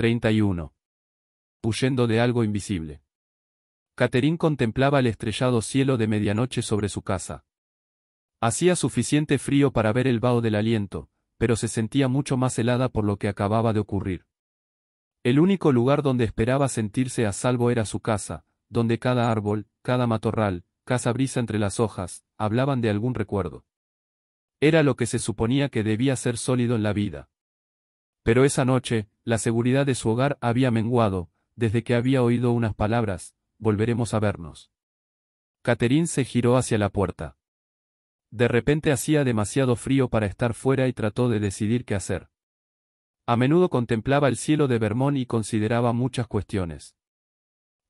31. Huyendo de algo invisible. Catherine contemplaba el estrellado cielo de medianoche sobre su casa. Hacía suficiente frío para ver el vaho del aliento, pero se sentía mucho más helada por lo que acababa de ocurrir. El único lugar donde esperaba sentirse a salvo era su casa, donde cada árbol, cada matorral, casa brisa entre las hojas, hablaban de algún recuerdo. Era lo que se suponía que debía ser sólido en la vida. Pero esa noche, la seguridad de su hogar había menguado, desde que había oído unas palabras, volveremos a vernos. Catherine se giró hacia la puerta. De repente hacía demasiado frío para estar fuera y trató de decidir qué hacer. A menudo contemplaba el cielo de Vermont y consideraba muchas cuestiones.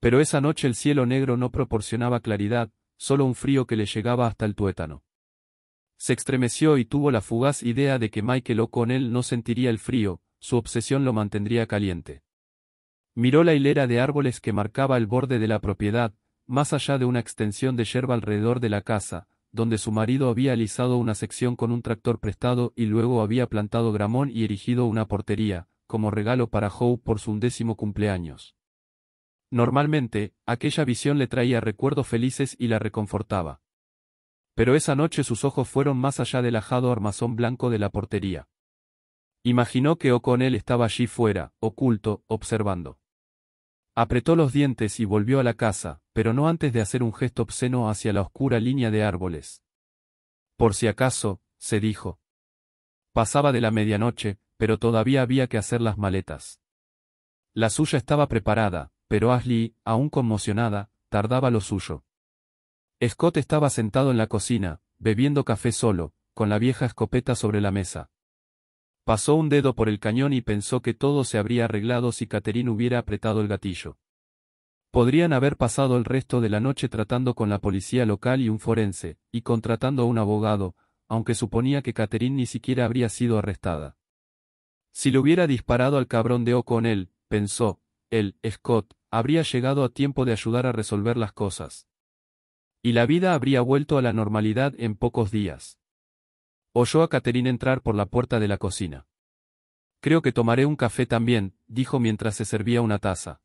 Pero esa noche el cielo negro no proporcionaba claridad, solo un frío que le llegaba hasta el tuétano. Se estremeció y tuvo la fugaz idea de que Michael O'Connell no sentiría el frío, su obsesión lo mantendría caliente. Miró la hilera de árboles que marcaba el borde de la propiedad, más allá de una extensión de yerba alrededor de la casa, donde su marido había alisado una sección con un tractor prestado y luego había plantado gramón y erigido una portería, como regalo para Howe por su undécimo cumpleaños. Normalmente, aquella visión le traía recuerdos felices y la reconfortaba. Pero esa noche sus ojos fueron más allá del ajado armazón blanco de la portería. Imaginó que O'Connell estaba allí fuera, oculto, observando. Apretó los dientes y volvió a la casa, pero no antes de hacer un gesto obsceno hacia la oscura línea de árboles. Por si acaso, se dijo. Pasaba de la medianoche, pero todavía había que hacer las maletas. La suya estaba preparada, pero Ashley, aún conmocionada, tardaba lo suyo. Scott estaba sentado en la cocina, bebiendo café solo, con la vieja escopeta sobre la mesa. Pasó un dedo por el cañón y pensó que todo se habría arreglado si Catherine hubiera apretado el gatillo. Podrían haber pasado el resto de la noche tratando con la policía local y un forense, y contratando a un abogado, aunque suponía que Catherine ni siquiera habría sido arrestada. Si le hubiera disparado al cabrón de O'Connell, pensó, él, Scott, habría llegado a tiempo de ayudar a resolver las cosas. Y la vida habría vuelto a la normalidad en pocos días. Oyó a Catherine entrar por la puerta de la cocina. Creo que tomaré un café también, dijo mientras se servía una taza.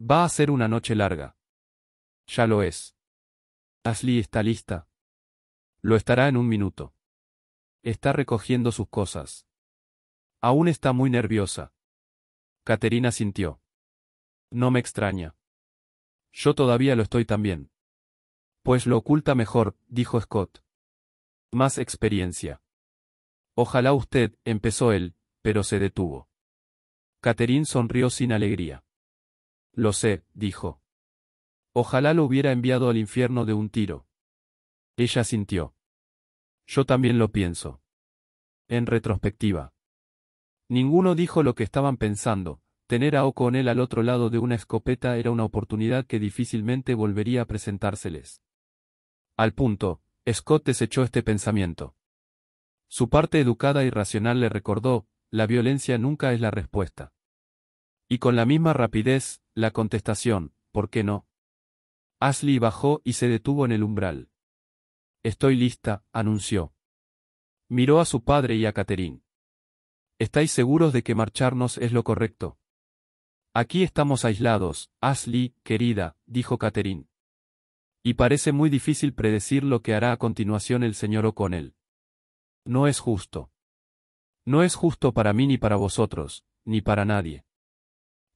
Va a ser una noche larga. Ya lo es. Ashley está lista. Lo estará en un minuto. Está recogiendo sus cosas. Aún está muy nerviosa. Caterina sintió. No me extraña. Yo todavía lo estoy también. Pues lo oculta mejor, dijo Scott. Más experiencia. Ojalá usted, empezó él, pero se detuvo. Catherine sonrió sin alegría. Lo sé, dijo. Ojalá lo hubiera enviado al infierno de un tiro. Ella sintió. Yo también lo pienso. En retrospectiva. Ninguno dijo lo que estaban pensando, tener a él al otro lado de una escopeta era una oportunidad que difícilmente volvería a presentárseles. Al punto, Scott desechó este pensamiento. Su parte educada y racional le recordó, la violencia nunca es la respuesta. Y con la misma rapidez, la contestación, ¿por qué no? Ashley bajó y se detuvo en el umbral. Estoy lista, anunció. Miró a su padre y a Catherine. ¿Estáis seguros de que marcharnos es lo correcto? Aquí estamos aislados, Ashley, querida, dijo Catherine. Y parece muy difícil predecir lo que hará a continuación el señor O'Connell. No es justo. No es justo para mí ni para vosotros, ni para nadie.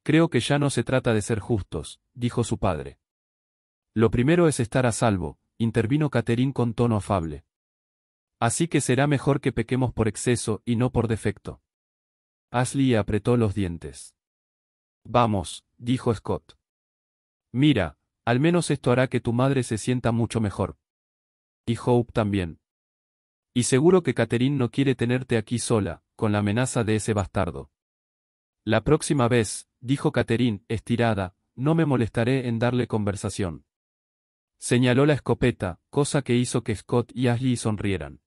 Creo que ya no se trata de ser justos, dijo su padre. Lo primero es estar a salvo, intervino Catherine con tono afable. Así que será mejor que pequemos por exceso y no por defecto. Ashley apretó los dientes. Vamos, dijo Scott. Mira, al menos esto hará que tu madre se sienta mucho mejor. Y Hope también. Y seguro que Catherine no quiere tenerte aquí sola, con la amenaza de ese bastardo. La próxima vez, dijo Catherine, estirada, no me molestaré en darle conversación. Señaló la escopeta, cosa que hizo que Scott y Ashley sonrieran.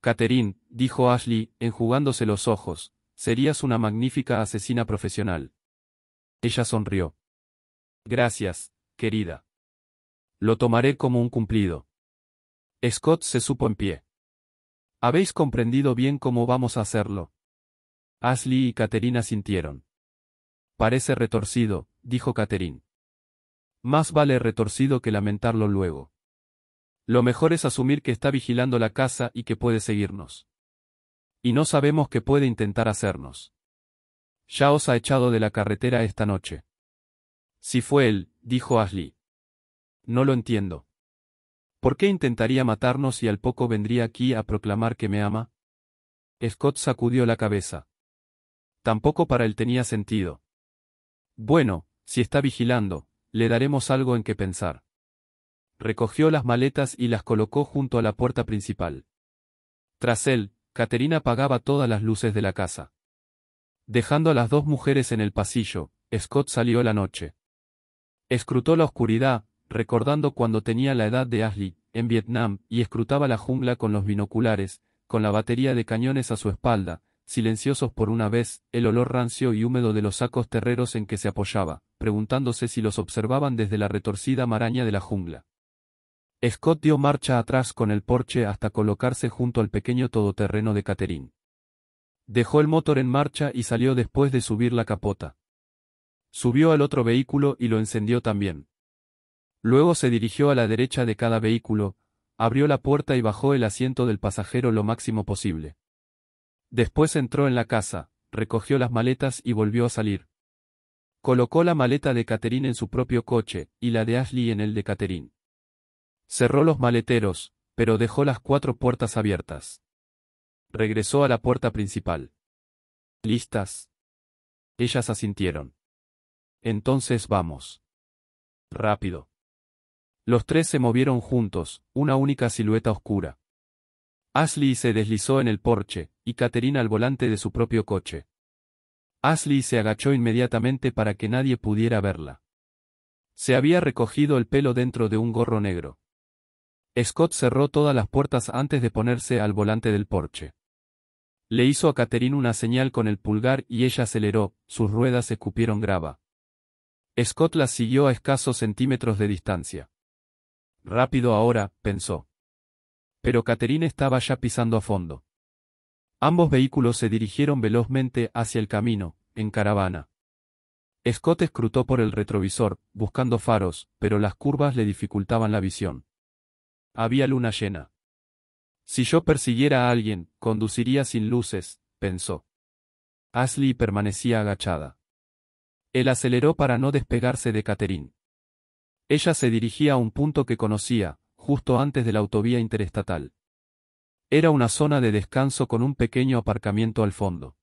Catherine, dijo Ashley, enjugándose los ojos, serías una magnífica asesina profesional. Ella sonrió. Gracias, querida. Lo tomaré como un cumplido. Scott se supo en pie. Habéis comprendido bien cómo vamos a hacerlo. Ashley y Caterina sintieron. Parece retorcido, dijo Catherine. Más vale retorcido que lamentarlo luego. Lo mejor es asumir que está vigilando la casa y que puede seguirnos. Y no sabemos qué puede intentar hacernos. Ya os ha echado de la carretera esta noche. Si fue él, dijo Ashley. No lo entiendo. ¿Por qué intentaría matarnos y al poco vendría aquí a proclamar que me ama? Scott sacudió la cabeza. Tampoco para él tenía sentido. Bueno, si está vigilando, le daremos algo en que pensar. Recogió las maletas y las colocó junto a la puerta principal. Tras él, Caterina apagaba todas las luces de la casa. Dejando a las dos mujeres en el pasillo, Scott salió la noche. Escrutó la oscuridad, recordando cuando tenía la edad de Ashley, en Vietnam, y escrutaba la jungla con los binoculares, con la batería de cañones a su espalda, silenciosos por una vez, el olor rancio y húmedo de los sacos terreros en que se apoyaba, preguntándose si los observaban desde la retorcida maraña de la jungla. Scott dio marcha atrás con el porche hasta colocarse junto al pequeño todoterreno de Catherine. Dejó el motor en marcha y salió después de subir la capota. Subió al otro vehículo y lo encendió también. Luego se dirigió a la derecha de cada vehículo, abrió la puerta y bajó el asiento del pasajero lo máximo posible. Después entró en la casa, recogió las maletas y volvió a salir. Colocó la maleta de Catherine en su propio coche, y la de Ashley en el de Catherine. Cerró los maleteros, pero dejó las cuatro puertas abiertas. Regresó a la puerta principal. ¿Listas? Ellas asintieron. Entonces vamos. Rápido. Los tres se movieron juntos, una única silueta oscura. Ashley se deslizó en el porche, y Caterina al volante de su propio coche. Ashley se agachó inmediatamente para que nadie pudiera verla. Se había recogido el pelo dentro de un gorro negro. Scott cerró todas las puertas antes de ponerse al volante del porche. Le hizo a Caterine una señal con el pulgar y ella aceleró, sus ruedas escupieron grava. Scott la siguió a escasos centímetros de distancia. Rápido ahora, pensó. Pero Catherine estaba ya pisando a fondo. Ambos vehículos se dirigieron velozmente hacia el camino, en caravana. Scott escrutó por el retrovisor, buscando faros, pero las curvas le dificultaban la visión. Había luna llena. Si yo persiguiera a alguien, conduciría sin luces, pensó. Ashley permanecía agachada. Él aceleró para no despegarse de Catherine. Ella se dirigía a un punto que conocía, justo antes de la autovía interestatal. Era una zona de descanso con un pequeño aparcamiento al fondo.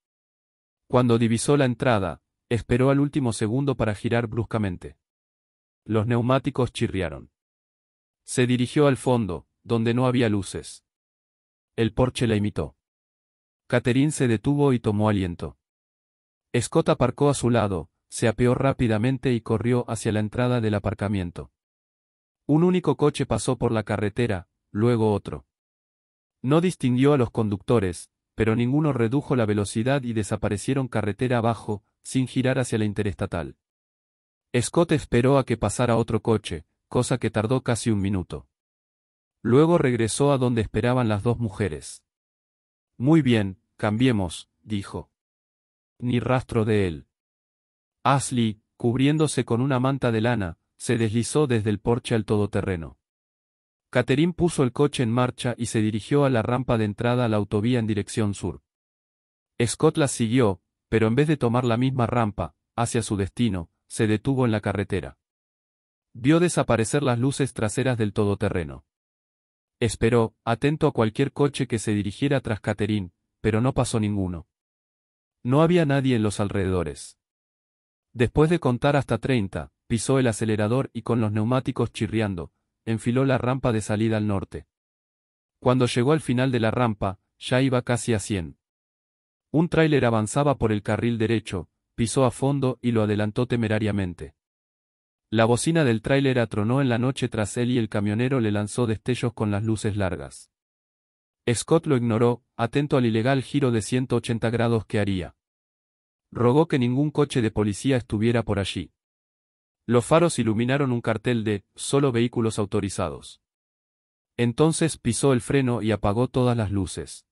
Cuando divisó la entrada, esperó al último segundo para girar bruscamente. Los neumáticos chirriaron. Se dirigió al fondo, donde no había luces. El porche la imitó. Catherine se detuvo y tomó aliento. Scott aparcó a su lado, se apeó rápidamente y corrió hacia la entrada del aparcamiento. Un único coche pasó por la carretera, luego otro. No distinguió a los conductores, pero ninguno redujo la velocidad y desaparecieron carretera abajo, sin girar hacia la interestatal. Scott esperó a que pasara otro coche, cosa que tardó casi un minuto. Luego regresó a donde esperaban las dos mujeres. Muy bien, cambiemos, dijo. Ni rastro de él. Ashley, cubriéndose con una manta de lana, se deslizó desde el porche al todoterreno. Catherine puso el coche en marcha y se dirigió a la rampa de entrada a la autovía en dirección sur. Scott la siguió, pero en vez de tomar la misma rampa, hacia su destino, se detuvo en la carretera. Vio desaparecer las luces traseras del todoterreno. Esperó, atento a cualquier coche que se dirigiera tras Catherine, pero no pasó ninguno. No había nadie en los alrededores. Después de contar hasta 30, pisó el acelerador y con los neumáticos chirriando, enfiló la rampa de salida al norte. Cuando llegó al final de la rampa, ya iba casi a 100. Un tráiler avanzaba por el carril derecho, pisó a fondo y lo adelantó temerariamente. La bocina del tráiler atronó en la noche tras él y el camionero le lanzó destellos con las luces largas. Scott lo ignoró, atento al ilegal giro de 180 grados que haría rogó que ningún coche de policía estuviera por allí. Los faros iluminaron un cartel de solo vehículos autorizados. Entonces pisó el freno y apagó todas las luces.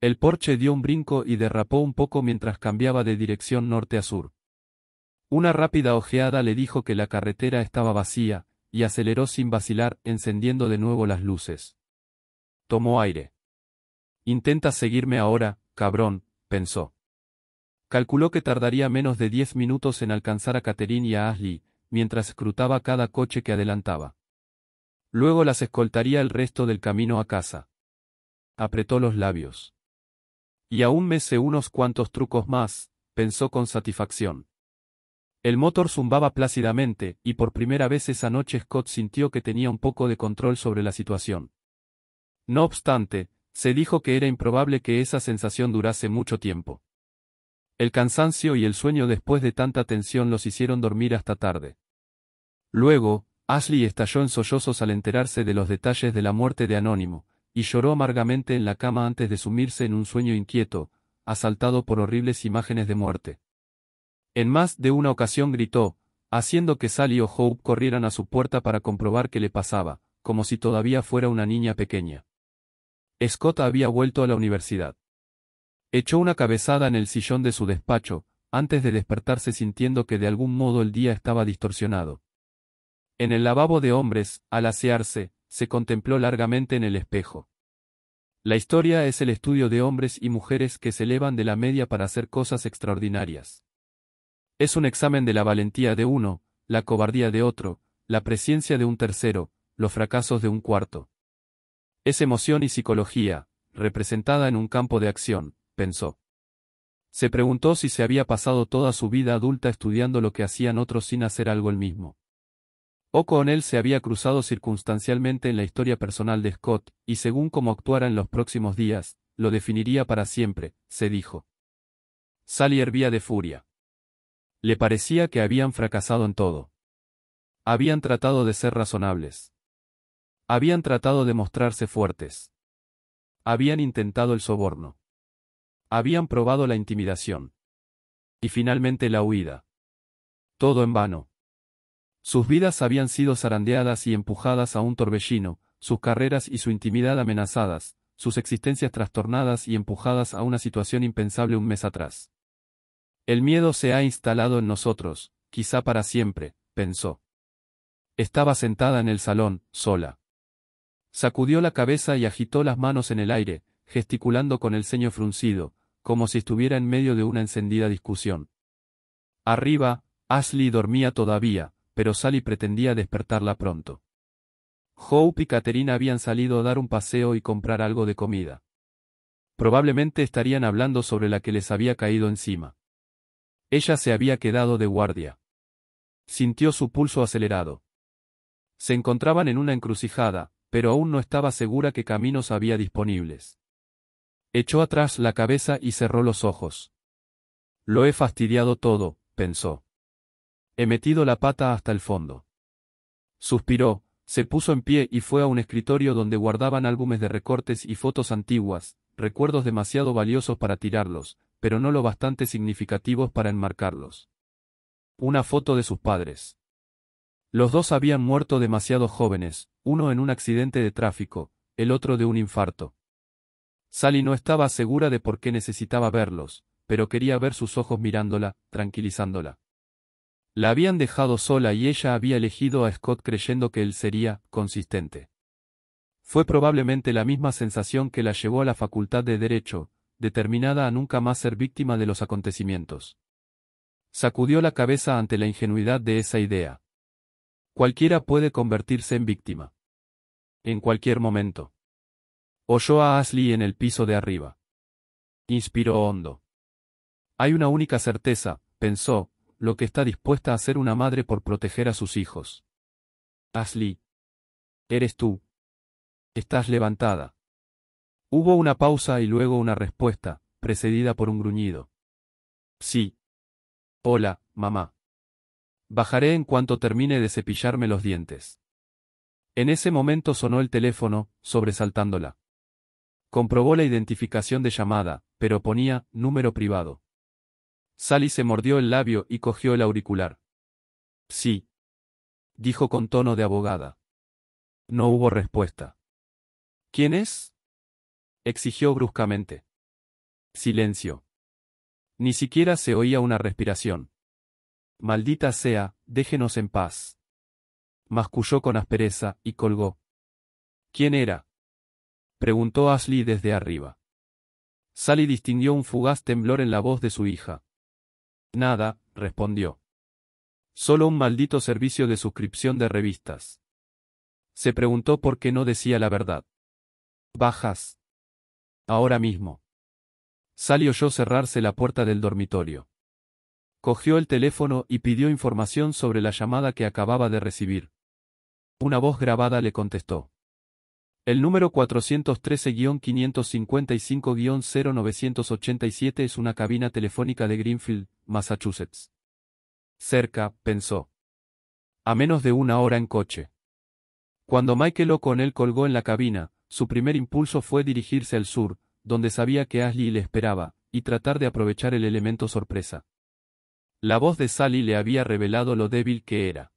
El porche dio un brinco y derrapó un poco mientras cambiaba de dirección norte a sur. Una rápida ojeada le dijo que la carretera estaba vacía, y aceleró sin vacilar, encendiendo de nuevo las luces. Tomó aire. Intenta seguirme ahora, cabrón, pensó. Calculó que tardaría menos de diez minutos en alcanzar a Catherine y a Ashley, mientras escrutaba cada coche que adelantaba. Luego las escoltaría el resto del camino a casa. Apretó los labios. Y aún me sé e unos cuantos trucos más, pensó con satisfacción. El motor zumbaba plácidamente, y por primera vez esa noche Scott sintió que tenía un poco de control sobre la situación. No obstante, se dijo que era improbable que esa sensación durase mucho tiempo. El cansancio y el sueño después de tanta tensión los hicieron dormir hasta tarde. Luego, Ashley estalló en sollozos al enterarse de los detalles de la muerte de Anónimo, y lloró amargamente en la cama antes de sumirse en un sueño inquieto, asaltado por horribles imágenes de muerte. En más de una ocasión gritó, haciendo que Sally o Hope corrieran a su puerta para comprobar qué le pasaba, como si todavía fuera una niña pequeña. Scott había vuelto a la universidad. Echó una cabezada en el sillón de su despacho, antes de despertarse sintiendo que de algún modo el día estaba distorsionado. En el lavabo de hombres, al asearse, se contempló largamente en el espejo. La historia es el estudio de hombres y mujeres que se elevan de la media para hacer cosas extraordinarias. Es un examen de la valentía de uno, la cobardía de otro, la presencia de un tercero, los fracasos de un cuarto. Es emoción y psicología, representada en un campo de acción, pensó. Se preguntó si se había pasado toda su vida adulta estudiando lo que hacían otros sin hacer algo el mismo. él se había cruzado circunstancialmente en la historia personal de Scott, y según cómo actuara en los próximos días, lo definiría para siempre, se dijo. Sally hervía de furia. Le parecía que habían fracasado en todo. Habían tratado de ser razonables. Habían tratado de mostrarse fuertes. Habían intentado el soborno. Habían probado la intimidación. Y finalmente la huida. Todo en vano. Sus vidas habían sido zarandeadas y empujadas a un torbellino, sus carreras y su intimidad amenazadas, sus existencias trastornadas y empujadas a una situación impensable un mes atrás. El miedo se ha instalado en nosotros, quizá para siempre, pensó. Estaba sentada en el salón, sola. Sacudió la cabeza y agitó las manos en el aire, gesticulando con el ceño fruncido, como si estuviera en medio de una encendida discusión. Arriba, Ashley dormía todavía, pero Sally pretendía despertarla pronto. Hope y Caterina habían salido a dar un paseo y comprar algo de comida. Probablemente estarían hablando sobre la que les había caído encima. Ella se había quedado de guardia. Sintió su pulso acelerado. Se encontraban en una encrucijada, pero aún no estaba segura qué caminos había disponibles. Echó atrás la cabeza y cerró los ojos. Lo he fastidiado todo, pensó. He metido la pata hasta el fondo. Suspiró, se puso en pie y fue a un escritorio donde guardaban álbumes de recortes y fotos antiguas, recuerdos demasiado valiosos para tirarlos, pero no lo bastante significativos para enmarcarlos. Una foto de sus padres. Los dos habían muerto demasiado jóvenes, uno en un accidente de tráfico, el otro de un infarto. Sally no estaba segura de por qué necesitaba verlos, pero quería ver sus ojos mirándola, tranquilizándola. La habían dejado sola y ella había elegido a Scott creyendo que él sería consistente. Fue probablemente la misma sensación que la llevó a la Facultad de Derecho, determinada a nunca más ser víctima de los acontecimientos. Sacudió la cabeza ante la ingenuidad de esa idea. Cualquiera puede convertirse en víctima. En cualquier momento. Oyó a Ashley en el piso de arriba. Inspiró hondo. Hay una única certeza, pensó, lo que está dispuesta a hacer una madre por proteger a sus hijos. Ashley. Eres tú. Estás levantada. Hubo una pausa y luego una respuesta, precedida por un gruñido. Sí. Hola, mamá. Bajaré en cuanto termine de cepillarme los dientes. En ese momento sonó el teléfono, sobresaltándola. Comprobó la identificación de llamada, pero ponía número privado. Sally se mordió el labio y cogió el auricular. Sí. Dijo con tono de abogada. No hubo respuesta. ¿Quién es? exigió bruscamente. Silencio. Ni siquiera se oía una respiración. Maldita sea, déjenos en paz. Masculló con aspereza y colgó. ¿Quién era? preguntó Ashley desde arriba. Sally distinguió un fugaz temblor en la voz de su hija. Nada, respondió. Solo un maldito servicio de suscripción de revistas. Se preguntó por qué no decía la verdad. Bajas. Ahora mismo. Sally oyó cerrarse la puerta del dormitorio. Cogió el teléfono y pidió información sobre la llamada que acababa de recibir. Una voz grabada le contestó. El número 413-555-0987 es una cabina telefónica de Greenfield, Massachusetts. Cerca, pensó. A menos de una hora en coche. Cuando Michael O'Connell colgó en la cabina, su primer impulso fue dirigirse al sur, donde sabía que Ashley le esperaba, y tratar de aprovechar el elemento sorpresa. La voz de Sally le había revelado lo débil que era.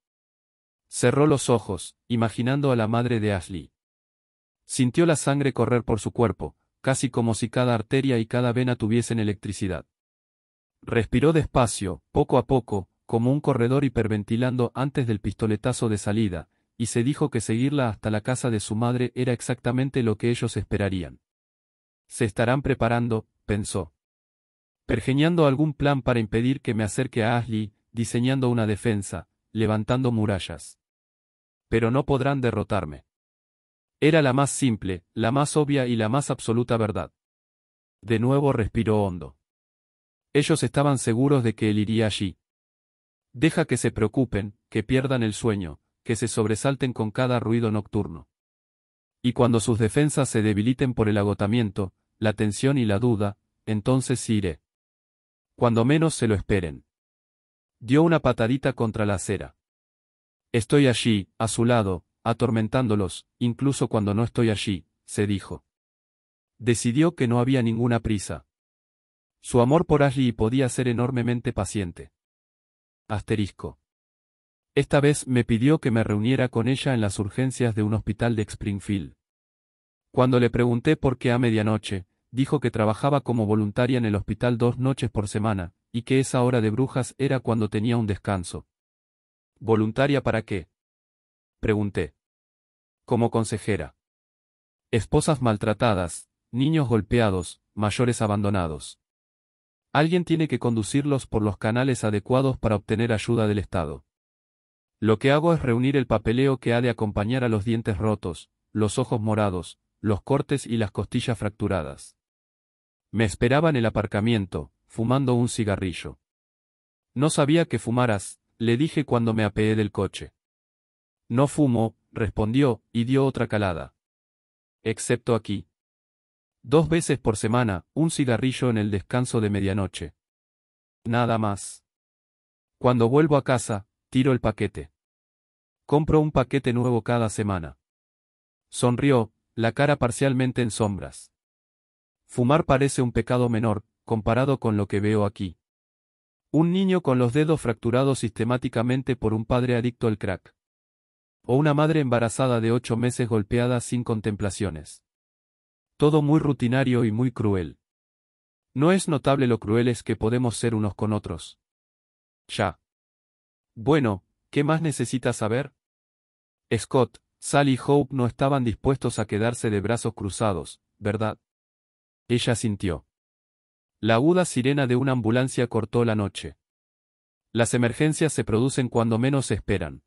Cerró los ojos, imaginando a la madre de Ashley. Sintió la sangre correr por su cuerpo, casi como si cada arteria y cada vena tuviesen electricidad. Respiró despacio, poco a poco, como un corredor hiperventilando antes del pistoletazo de salida, y se dijo que seguirla hasta la casa de su madre era exactamente lo que ellos esperarían. Se estarán preparando, pensó. Pergeñando algún plan para impedir que me acerque a Ashley, diseñando una defensa, levantando murallas. Pero no podrán derrotarme. Era la más simple, la más obvia y la más absoluta verdad. De nuevo respiró hondo. Ellos estaban seguros de que él iría allí. Deja que se preocupen, que pierdan el sueño, que se sobresalten con cada ruido nocturno. Y cuando sus defensas se debiliten por el agotamiento, la tensión y la duda, entonces sí iré. Cuando menos se lo esperen. Dio una patadita contra la acera. Estoy allí, a su lado, atormentándolos, incluso cuando no estoy allí, se dijo. Decidió que no había ninguna prisa. Su amor por Ashley podía ser enormemente paciente. Asterisco. Esta vez me pidió que me reuniera con ella en las urgencias de un hospital de Springfield. Cuando le pregunté por qué a medianoche, dijo que trabajaba como voluntaria en el hospital dos noches por semana, y que esa hora de brujas era cuando tenía un descanso. ¿Voluntaria para qué? Pregunté. Como consejera. Esposas maltratadas, niños golpeados, mayores abandonados. Alguien tiene que conducirlos por los canales adecuados para obtener ayuda del Estado. Lo que hago es reunir el papeleo que ha de acompañar a los dientes rotos, los ojos morados, los cortes y las costillas fracturadas. Me esperaba en el aparcamiento, fumando un cigarrillo. No sabía que fumaras, le dije cuando me apeé del coche. No fumo, respondió, y dio otra calada. Excepto aquí. Dos veces por semana, un cigarrillo en el descanso de medianoche. Nada más. Cuando vuelvo a casa, tiro el paquete. Compro un paquete nuevo cada semana. Sonrió, la cara parcialmente en sombras. Fumar parece un pecado menor, comparado con lo que veo aquí. Un niño con los dedos fracturados sistemáticamente por un padre adicto al crack. O una madre embarazada de ocho meses golpeada sin contemplaciones. Todo muy rutinario y muy cruel. No es notable lo crueles que podemos ser unos con otros. Ya. Bueno, ¿qué más necesitas saber? Scott, Sally y Hope no estaban dispuestos a quedarse de brazos cruzados, ¿verdad? Ella sintió. La aguda sirena de una ambulancia cortó la noche. Las emergencias se producen cuando menos esperan.